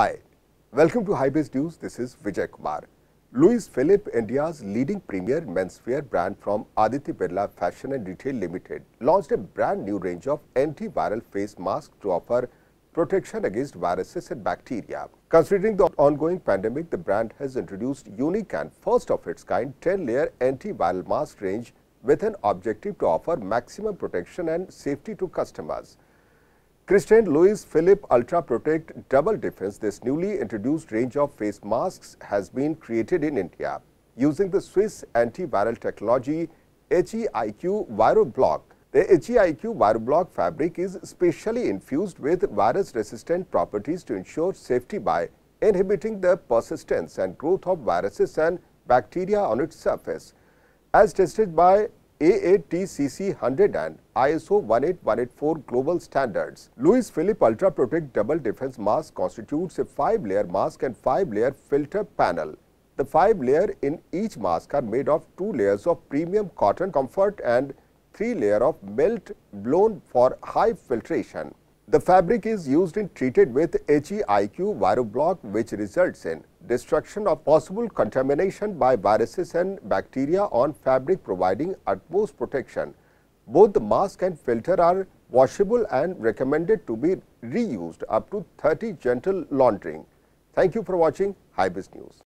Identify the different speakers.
Speaker 1: Hi, welcome to Highbase News. This is Vijay Kumar. Louis Philippe, India's leading premier menswear brand from Aditya Birla Fashion and Retail Limited, launched a brand new range of antiviral face masks to offer protection against viruses and bacteria. Considering the ongoing pandemic, the brand has introduced unique and first of its kind 10-layer antiviral mask range with an objective to offer maximum protection and safety to customers. Christian Louis Philip Ultra Protect Double Defense, this newly introduced range of face masks has been created in India using the Swiss antiviral technology HEIQ ViroBlock. The HEIQ ViroBlock fabric is specially infused with virus-resistant properties to ensure safety by inhibiting the persistence and growth of viruses and bacteria on its surface. As tested by AATCC 100 and ISO 18184 global standards. Louis Philippe Ultra Protect Double Defense Mask constitutes a 5-layer mask and 5-layer filter panel. The 5-layer in each mask are made of 2 layers of premium cotton comfort and 3 layer of melt blown for high filtration. The fabric is used in treated with HEIQ block, which results in destruction of possible contamination by viruses and bacteria on fabric providing utmost protection. Both the mask and filter are washable and recommended to be reused up to 30 gentle laundering. Thank you for watching Hybis News.